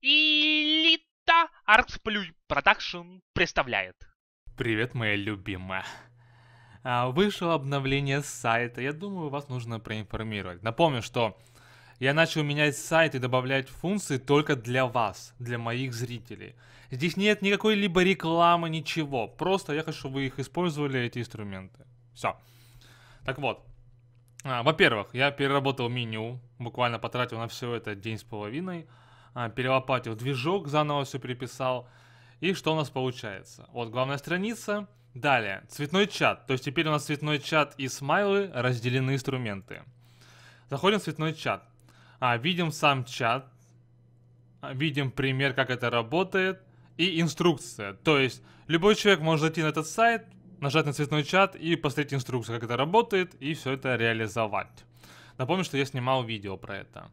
Элита Артсплюй Продакшн представляет. Привет, моя любимая. А, вышло обновление сайта. Я думаю, вас нужно проинформировать. Напомню, что я начал менять сайт и добавлять функции только для вас, для моих зрителей. Здесь нет никакой либо рекламы, ничего. Просто я хочу, чтобы вы их использовали, эти инструменты. Все. Так вот. А, во-первых, я переработал меню. Буквально потратил на все это день с половиной а, перелопатил движок, заново все переписал. И что у нас получается? Вот главная страница. Далее, цветной чат. То есть теперь у нас цветной чат и смайлы разделены инструменты. Заходим в цветной чат. А, видим сам чат. А, видим пример, как это работает. И инструкция. То есть любой человек может зайти на этот сайт, нажать на цветной чат и посмотреть инструкцию, как это работает, и все это реализовать. Напомню, что я снимал видео про это.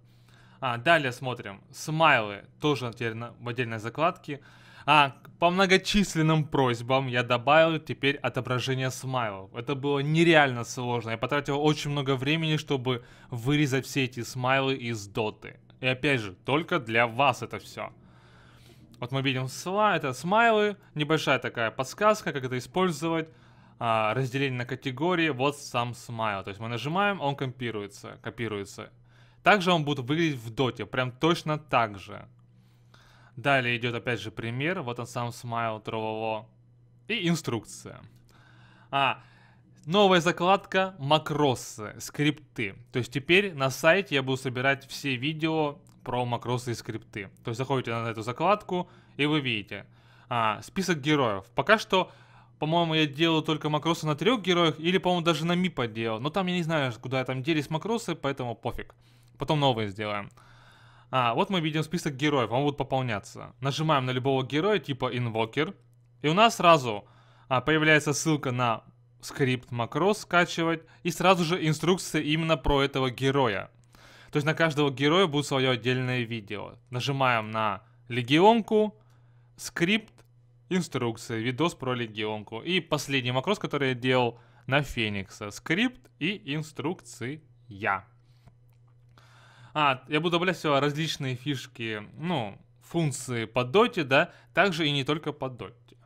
А, далее смотрим. Смайлы тоже теперь на, в отдельной закладке. А, по многочисленным просьбам я добавил теперь отображение смайлов. Это было нереально сложно. Я потратил очень много времени, чтобы вырезать все эти смайлы из доты. И опять же, только для вас это все. Вот мы видим сла, это смайлы, небольшая такая подсказка, как это использовать, а, разделение на категории, вот сам смайл. То есть мы нажимаем, он компируется, копируется. Также он будет выглядеть в доте, прям точно так же. Далее идет опять же пример, вот он сам смайл трового. И инструкция. А, новая закладка макросы, скрипты. То есть теперь на сайте я буду собирать все видео про макросы и скрипты. То есть заходите на эту закладку и вы видите а, список героев. Пока что, по-моему, я делал только макросы на трех героях или, по-моему, даже на мипа делал. Но там я не знаю, куда я там делись макросы, поэтому пофиг. Потом новые сделаем. А, вот мы видим список героев, он будет пополняться. Нажимаем на любого героя типа Invoker. И у нас сразу а, появляется ссылка на скрипт макрос скачивать. И сразу же инструкция именно про этого героя. То есть на каждого героя будет свое отдельное видео. Нажимаем на легионку, скрипт, инструкция, видос про легионку. И последний макрос, который я делал на Феникса. Скрипт и инструкции я. А, я буду добавлять все различные фишки, ну, функции по доте, да, также и не только по доте.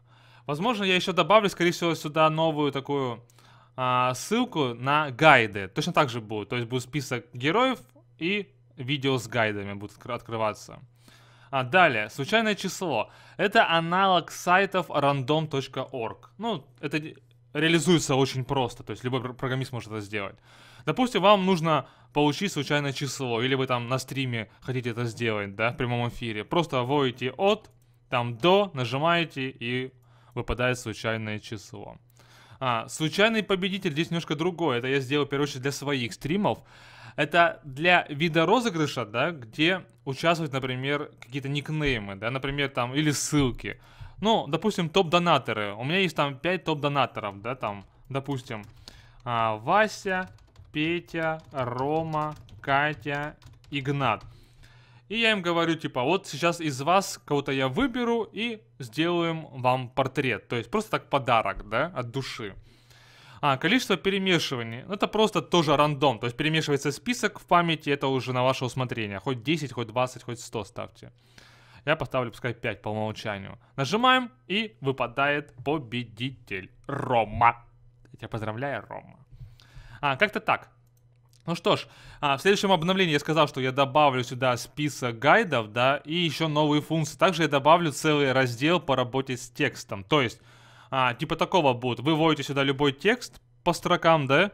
Возможно, я еще добавлю, скорее всего, сюда новую такую а, ссылку на гайды. Точно так же будет. То есть будет список героев и видео с гайдами будут открываться. А далее, случайное число. Это аналог сайтов random.org. Ну, это реализуется очень просто, то есть любой программист может это сделать. Допустим, вам нужно получить случайное число, или вы там на стриме хотите это сделать, да, в прямом эфире. Просто вводите от, там до, нажимаете и выпадает случайное число. А, случайный победитель здесь немножко другой. Это я сделал, в первую очередь, для своих стримов. Это для вида розыгрыша, да, где участвуют, например, какие-то никнеймы, да, например, там, или ссылки ну, допустим, топ-донаторы. У меня есть там 5 топ-донаторов, да, там, допустим, а, Вася, Петя, Рома, Катя, Игнат. И я им говорю, типа, вот сейчас из вас кого-то я выберу и сделаем вам портрет. То есть просто так подарок, да, от души. А, количество перемешиваний. Это просто тоже рандом. То есть перемешивается список в памяти, это уже на ваше усмотрение. Хоть 10, хоть 20, хоть 100 ставьте. Я поставлю, пускай 5 по умолчанию. Нажимаем, и выпадает победитель. Рома. Я тебя поздравляю, Рома. А, как-то так. Ну что ж, а, в следующем обновлении я сказал, что я добавлю сюда список гайдов, да, и еще новые функции. Также я добавлю целый раздел по работе с текстом. То есть, а, типа такого будет. Вы вводите сюда любой текст по строкам, да?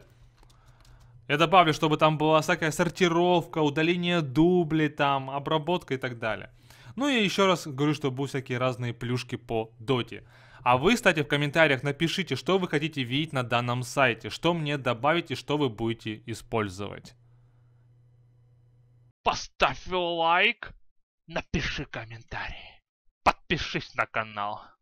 Я добавлю, чтобы там была всякая сортировка, удаление дубли, там, обработка и так далее. Ну и еще раз говорю, что будут всякие разные плюшки по доте. А вы, кстати, в комментариях напишите, что вы хотите видеть на данном сайте, что мне добавить и что вы будете использовать. Поставь лайк, напиши комментарий, подпишись на канал.